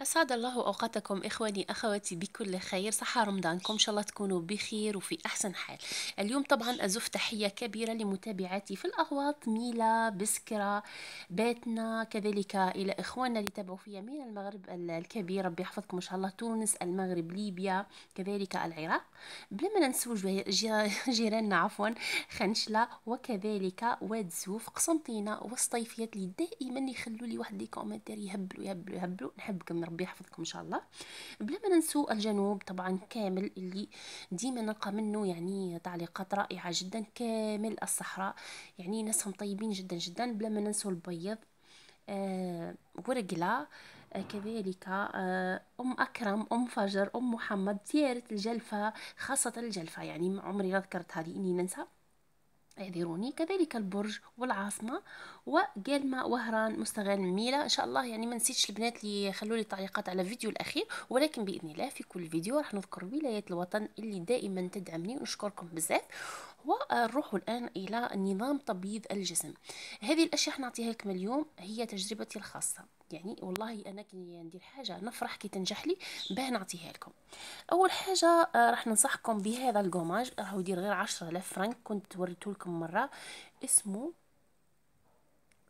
أسعد الله أوقاتكم إخواني أخواتي بكل خير صحة رمضانكم إن شاء الله تكونوا بخير وفي أحسن حال اليوم طبعا أزف تحية كبيرة لمتابعاتي في الأغواط ميلا بسكرة باتنا كذلك إلى إخواننا اللي تابعوا فيا من المغرب الكبير ربي يحفظكم إن شاء الله تونس المغرب ليبيا كذلك العراق بلا ما ننسوا جيراننا عفوا خنشلة وكذلك واد زوف قسنطينة والصيفيات اللي دائما يخلوا لي واحد لي كومنتير يهبلوا يهبلوا يهبلوا نحبكم ربي يحفظكم ان شاء الله بلا ما ننسوا الجنوب طبعا كامل اللي ديما نلقى منه يعني تعليقات رائعه جدا كامل الصحراء يعني ناسهم طيبين جدا جدا بلا ما ننسوا البيض آه ورقلة آه كذلك آه أم أكرم أم فجر أم محمد زيارة الجلفة خاصة الجلفة يعني عمري لا ذكرتها لإني ننسى اعذروني كذلك البرج والعاصمه وقالما وهران مستغل ميلا ان شاء الله يعني ما نسيتش البنات اللي خلوا لي تعليقات على الفيديو الاخير ولكن باذن الله في كل فيديو راح نذكر ولايات الوطن اللي دائما تدعمني ونشكركم بزاف ونروح الان الى نظام تبييض الجسم هذه الاشياء حنعطيها لكم اليوم هي تجربتي الخاصه يعني والله انا كي ندير حاجه نفرح كي تنجح لي باه نعطيها لكم اول حاجه آه، راح ننصحكم بهذا الكوماج راهو يدير غير 10000 فرانك كنت وريته لكم مره اسمه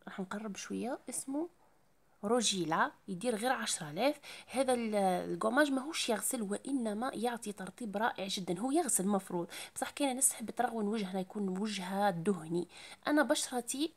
راح نقرب شويه اسمه روجيلا يدير غير 10000 هذا القماش ماهوش يغسل وإنما يعطي ترطيب رائع جدا هو يغسل مفروض بصح كاينه ناس تحب ترغون وجهها يكون وجهها دهني أنا بشرتي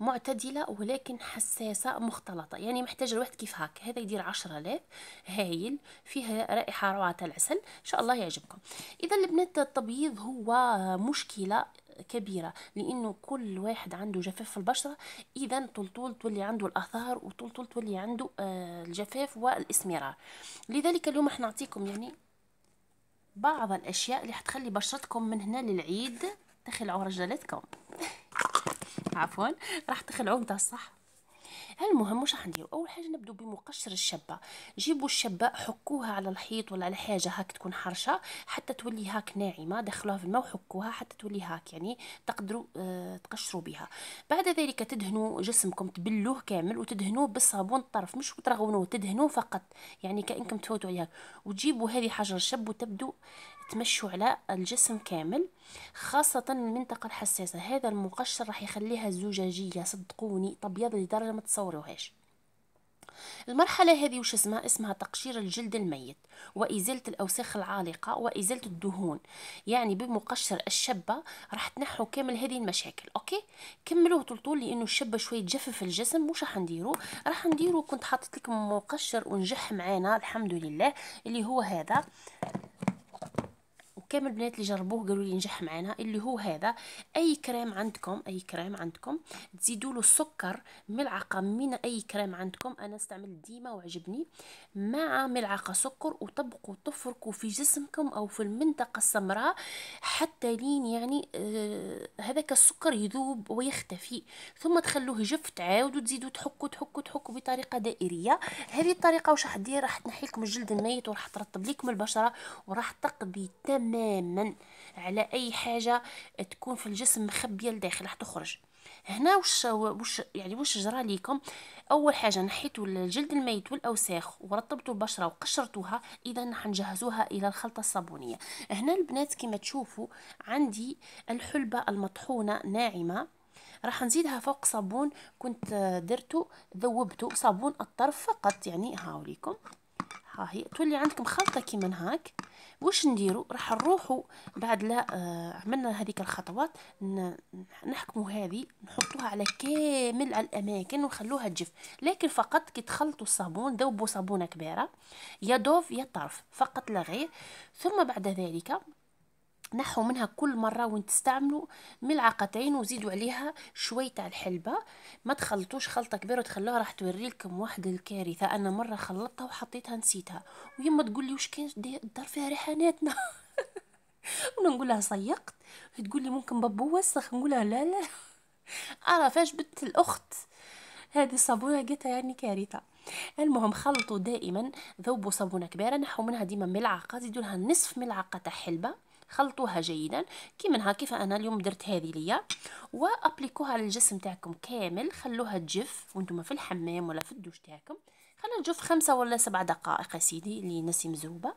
معتدلة ولكن حساسة مختلطة يعني محتاجة الواحد كيف هاك هذا يدير عشرة آلاف هايل فيها رائحة روعة العسل إن شاء الله يعجبكم إذا البنات التبييض هو مشكلة كبيرة لأنه كل واحد عنده جفاف في البشرة إذا طلطول تولي عنده الآثار وطلطول تولي عنده آه، الجفاف والإسمرار لذلك اليوم راح نعطيكم يعني بعض الأشياء اللي حتخلي بشرتكم من هنا للعيد تخلعوا رجالتكم عفوا راح تخلعوا نتاع الصح المهم واش راح نديرو اول حاجه نبدو بمقشر الشبه جيبوا الشبه حكوها على الحيط ولا على حاجه هاك تكون حرشه حتى تولي هاك ناعمه دخلوها في الماء وحكوها حتى تولي هاك يعني تقدروا آه تقشروا بها بعد ذلك تدهنوا جسمكم تبلوه كامل وتدهنوه بالصابون الطرف مش ترغونوه تدهنوه فقط يعني كانكم تفوتوا عليها وتجيبوا هذه حجر الشب وتبدو تمشوا على الجسم كامل خاصة المنطقة الحساسة هذا المقشر راح يخليها زجاجية صدقوني تبيض لدرجة ما تصوروهاش المرحلة هذه وش اسمها؟ اسمها تقشير الجلد الميت وإزالة الأوساخ العالقة وإزالة الدهون يعني بمقشر الشبة راح تنحو كامل هذه المشاكل أوكي كملوه طول لأنه الشبة شوي تجفف الجسم وش راح نديرو؟ راح نديرو كنت حاطت لكم مقشر ونجح معانا الحمد لله اللي هو هذا كامل البنات اللي جربوه قالوا لي نجح معانا اللي هو هذا اي كريم عندكم اي كريم عندكم تزيدوا له سكر ملعقه من اي كريم عندكم انا استعملت ديما وعجبني مع ملعقه سكر وطبقوا تفركوا في جسمكم او في المنطقه السمراء حتى لين يعني آه، هذاك السكر يذوب ويختفي ثم تخلوه يجف تعاودوا تزيدوا تحكوا تحكوا تحكوا بطريقه دائريه هذه الطريقه واش راح دير راح تنحي لكم الجلد الميت وراح ترطب لكم البشره وراح تقضي تماما تماما على اي حاجه تكون في الجسم مخبيه لداخل راح تخرج هنا وش, وش يعني وش جرى ليكم اول حاجه نحيت الجلد الميت والاوساخ ورطبت البشره وقشرتوها اذا حنجهزوها الى الخلطه الصابونيه هنا البنات كما تشوفوا عندي الحلبه المطحونه ناعمه راح نزيدها فوق صابون كنت درته ذوبته صابون الطرف فقط يعني هاوليكم هاهي تولي عندكم خلطه كيما هاك واش نديرو راح نروحو بعد لا آه، عملنا هذيك الخطوات نحكمو هذه نحطوها على كامل على الاماكن ونخلوها تجف لكن فقط كي تخلطو الصابون ذوبو صابونه كبيره يا دوف يا طرف فقط لا غير ثم بعد ذلك نحوا منها كل مره وين تستعملوا ملعقتين وزيدوا عليها شويه تاع الحلبه ما تخلطوش خلطه كبيره وتخلوها راح توري لكم واحد الكارثه انا مره خلطتها وحطيتها نسيتها ويما تقول لي واش كان دار فيها ريحاناتنا ونقول لها صيقت تقول لي ممكن بابو وسخ نقول لها لا لا ارى فاش بنت الاخت هذه الصابونه قتها يعني كارثه المهم خلطوا دائما ذوبوا صابونه كبيره نحوا منها ديما ملعقه زيدوا لها نصف ملعقه تاع حلبه خلطوها جيدا كي منها كيف انا اليوم درت هذه ليا وابليكوها على الجسم تاعكم كامل خلوها تجف وانتم في الحمام ولا في الدوش تاعكم خلوها تجف خمسة ولا سبع دقائق سيدي اللي نسي مزروبة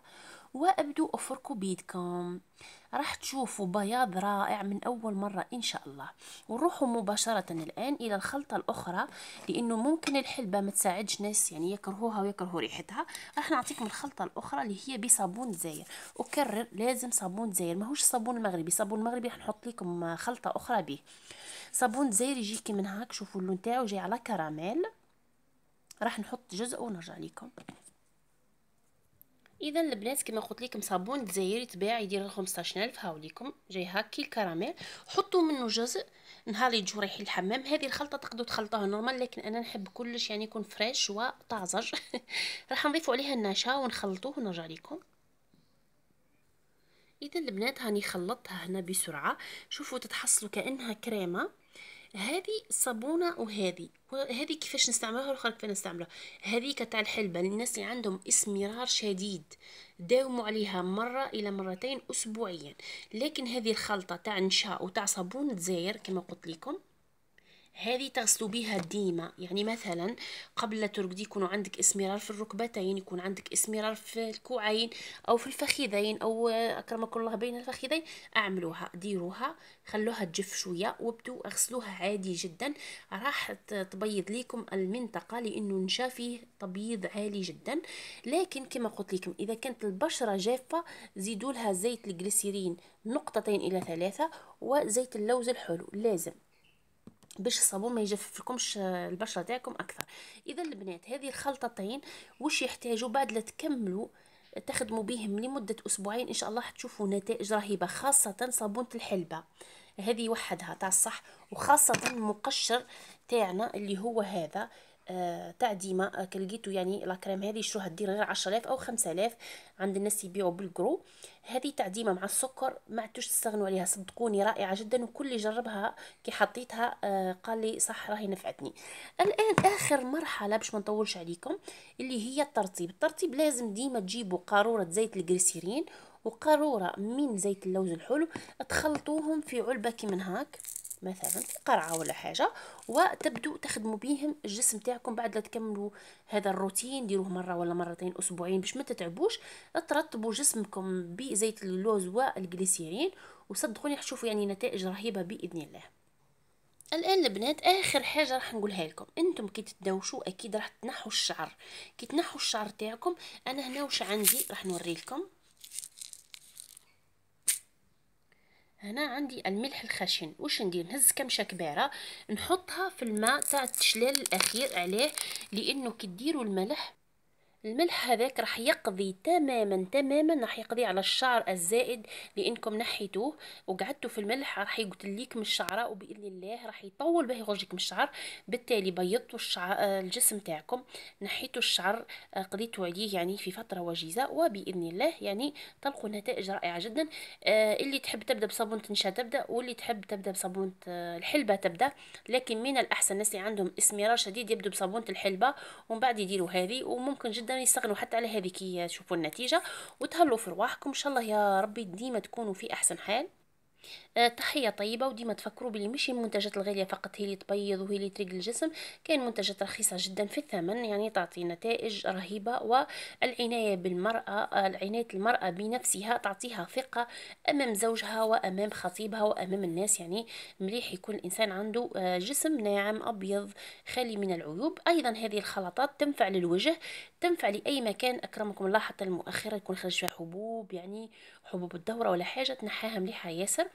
وابدو افركو بيدكم راح تشوفوا بياض رائع من أول مرة إن شاء الله ونروحوا مباشرة الآن إلى الخلطة الأخرى لأنه ممكن الحلبة ما تساعدش ناس يعني يكرهوها ويكرهوا ريحتها راح نعطيكم الخلطة الأخرى اللي هي بصابون زاير أكرر لازم صابون زاير ماهوش صابون المغربي صابون المغربي راح نحط لكم خلطة أخرى به صابون زاير يجي كي من هاك شوفوا اللون تاعو جاي على كراميل راح نحط جزء ونرجع لكم اذا البنات كما قلت لكم صابون جزائري تباع يدير 15000 هاو ليكم جاي هاكي الكراميل حطوا منه جزء نهار يجوا رايحين الحمام هذه الخلطه تقدروا تخلطوها نورمال لكن انا نحب كلش يعني يكون فريش وطازج راح نضيف عليها النشا ونخلطوه ونرجع لكم اذا البنات هاني خلطتها هنا بسرعه شوفوا تتحصلوا كانها كريمه هذه صابونه وهذه وهذه كيفاش نستعملها والاخرى كيفاش نستعملوها هذه تاع الحلبه للناس اللي عندهم اسمرار شديد داوموا عليها مره الى مرتين اسبوعيا لكن هذه الخلطه تاع نشا وتاع صابون تزاير كما قلت لكم هذه تغسلوا بها ديما يعني مثلا قبل لا ترقدي يكون عندك اسمرار في الركبتين يكون عندك اسمرار في الكوعين او في الفخذين او اكرمكم الله بين الفخذين اعملوها ديروها خلوها تجف شويه وابدوا اغسلوها عادي جدا راح تبيض لكم المنطقه لانه نشا فيه تبييض عالي جدا لكن كما قلت لكم اذا كانت البشره جافه زيدوا لها زيت الجليسيرين نقطتين الى ثلاثه وزيت اللوز الحلو لازم باش الصابون ما يجففلكمش آه، البشره تاعكم اكثر اذا البنات هذه الخلطتين وش يحتاجوا بعد لا تكملوا تخدموا بهم لمدة أسبوعين إن شاء الله حتشوفوا نتائج رهيبة خاصة صابونة الحلبة هذه وحدها تاع الصح وخاصة المقشر تاعنا اللي هو هذا تاع ديما آه، لقيتو يعني لا كريم هذه شروها دير غير 10000 او 5000 عند الناس يبيعوا بالكرو هذه تاع ديما مع السكر ما عدتوش تستغنوا عليها صدقوني رائعه جدا وكل اللي جربها كي حطيتها آه، قال لي صح راهي نفعتني الان اخر مرحله باش ما نطولش عليكم اللي هي الترطيب الترطيب لازم ديما تجيبوا قاروره زيت الجريسيرين وقاروره من زيت اللوز الحلو تخلطوهم في علبه كي من هاك مثلا قرعه ولا حاجه وتبدو تخدموا بيهم الجسم تاعكم بعد لا تكملوا هذا الروتين ديروه مره ولا مرتين اسبوعين باش ما تتعبوش ترطبوا جسمكم بزيت اللوز والجليسيرين وصدقوني حتشوفوا يعني نتائج رهيبه باذن الله الان البنات اخر حاجه راح نقولها لكم انتم كي تدوشوا اكيد راح تنحوا الشعر كي تنحوا الشعر تاعكم انا هنا وش عندي راح نوري لكم هنا عندي الملح الخشن واش ندير نهز كمشه كبيره نحطها في الماء تاع التشلال الاخير عليه لانه كي ديروا الملح الملح هذاك راح يقضي تماما تماما راح يقضي على الشعر الزائد لانكم نحيتوه وقعدتوا في الملح راح يقتليك من الشعره وباذن الله راح يطول به يخرجك من الشعر بالتالي بيضتوا الشعر آه، الجسم تاعكم نحيتوا الشعر آه، قضيتوا عليه يعني في فتره وجيزه وباذن الله يعني تلقوا نتائج رائعه جدا آه، اللي تحب تبدا بصابونه نشا تبدا واللي تحب تبدا بصابونه الحلبه تبدا لكن من الاحسن الناس اللي عندهم اسمرار شديد يبدو بصابونه الحلبه ومن بعد يديروا هذه وممكن جدا ابدا يستغنوا حتى على كي تشوفوا النتيجه وتهلوا في رواحكم ان شاء الله يا ربي ديما تكونوا في احسن حال آه، تحيه طيبه وديما تفكروا بلي ماشي المنتجات الغاليه فقط هي اللي تبيض وهي اللي تريق الجسم كاين منتجات رخيصه جدا في الثمن يعني تعطي نتائج رهيبه والعنايه بالمراه العنايه المراه بنفسها تعطيها ثقه امام زوجها وامام خطيبها وامام الناس يعني مليح يكون الانسان عنده آه، جسم ناعم ابيض خالي من العيوب ايضا هذه الخلطات تنفع للوجه تنفع لاي مكان اكرمكم الله حتى المؤخره يكون خرج فيها حبوب يعني حبوب الدوره ولا حاجه تنحاها مليحه ياسر ان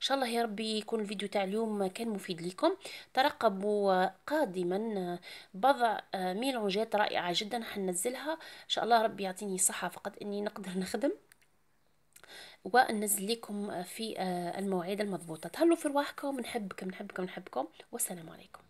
شاء الله يا ربي يكون الفيديو تاع اليوم كان مفيد لكم ترقبوا قادما بضع ميلونجات رائعه جدا حنزلها ان شاء الله ربي يعطيني صحه فقط اني نقدر نخدم وننزل لكم في المواعيد المضبوطه تهلوا في رواحكم نحبكم نحبكم نحبكم والسلام عليكم